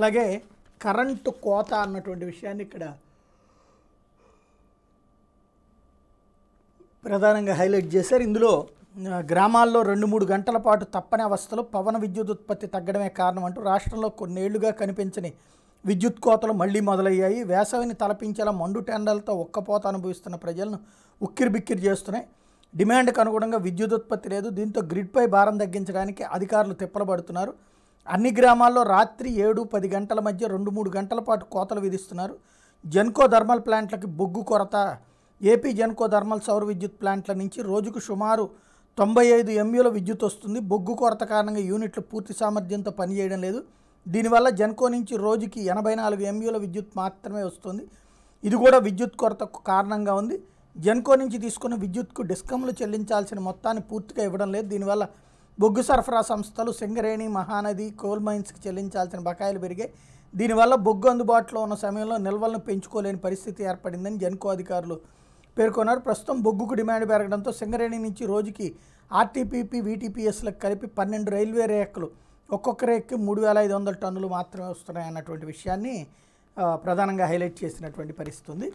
అలాగే కరెంటు కోత అన్నటువంటి విషయాన్ని ఇక్కడ ప్రధానంగా హైలైట్ చేశారు ఇందులో గ్రామాల్లో రెండు మూడు గంటల పాటు తప్పని అవస్థలు పవన విద్యుత్ ఉత్పత్తి తగ్గడమే కారణం అంటూ రాష్ట్రంలో కొన్నేళ్లుగా కనిపించని విద్యుత్ కోతలు మళ్లీ మొదలయ్యాయి వేసవిని తలపించేలా మండు టెండర్లతో ఒక్కపోత అనుభవిస్తున్న ప్రజలను ఉక్కిరిబిక్కిరి చేస్తున్నాయి డిమాండ్కు అనుగుణంగా విద్యుత్ ఉత్పత్తి లేదు దీంతో గ్రిడ్పై భారం తగ్గించడానికి అధికారులు తిప్పలబడుతున్నారు అన్ని గ్రామాల్లో రాత్రి ఏడు పది గంటల మధ్య రెండు మూడు గంటల పాటు కోతలు విధిస్తున్నారు జెన్కో థర్మల్ ప్లాంట్లకి బొగ్గు కొరత ఏపీ జెన్కో థర్మల్ సౌర విద్యుత్ ప్లాంట్ల నుంచి రోజుకు సుమారు తొంభై ఐదు ఎంయూల విద్యుత్ వస్తుంది బొగ్గు కొరత కారణంగా యూనిట్లు పూర్తి సామర్థ్యంతో పనిచేయడం లేదు దీనివల్ల జెన్కో నుంచి రోజుకి ఎనభై నాలుగు ఎంయూల విద్యుత్ మాత్రమే వస్తుంది ఇది కూడా విద్యుత్ కొరతకు కారణంగా ఉంది జెన్కో నుంచి తీసుకున్న విద్యుత్కు డిస్కంలు చెల్లించాల్సిన మొత్తాన్ని పూర్తిగా ఇవ్వడం లేదు దీనివల్ల బొగ్గు సరఫరా సంస్థలు సింగరేణి మహానది కోల్ మైన్స్కి చెల్లించాల్సిన బకాయిలు పెరిగాయి దీనివల్ల బొగ్గు అందుబాటులో ఉన్న సమయంలో నిల్వలను పెంచుకోలేని పరిస్థితి ఏర్పడిందని జన్కో అధికారులు పేర్కొన్నారు ప్రస్తుతం బొగ్గుకు డిమాండ్ పెరగడంతో సింగరేణి నుంచి రోజుకి ఆర్టీపీపీ వీటీపీఎస్లకు కలిపి పన్నెండు రైల్వే రేఖలు ఒక్కొక్క రేక్కి మూడు వేల ఐదు వందల టన్నులు మాత్రమే వస్తున్నాయన్నటువంటి విషయాన్ని ప్రధానంగా హైలైట్ చేసినటువంటి పరిస్థితి ఉంది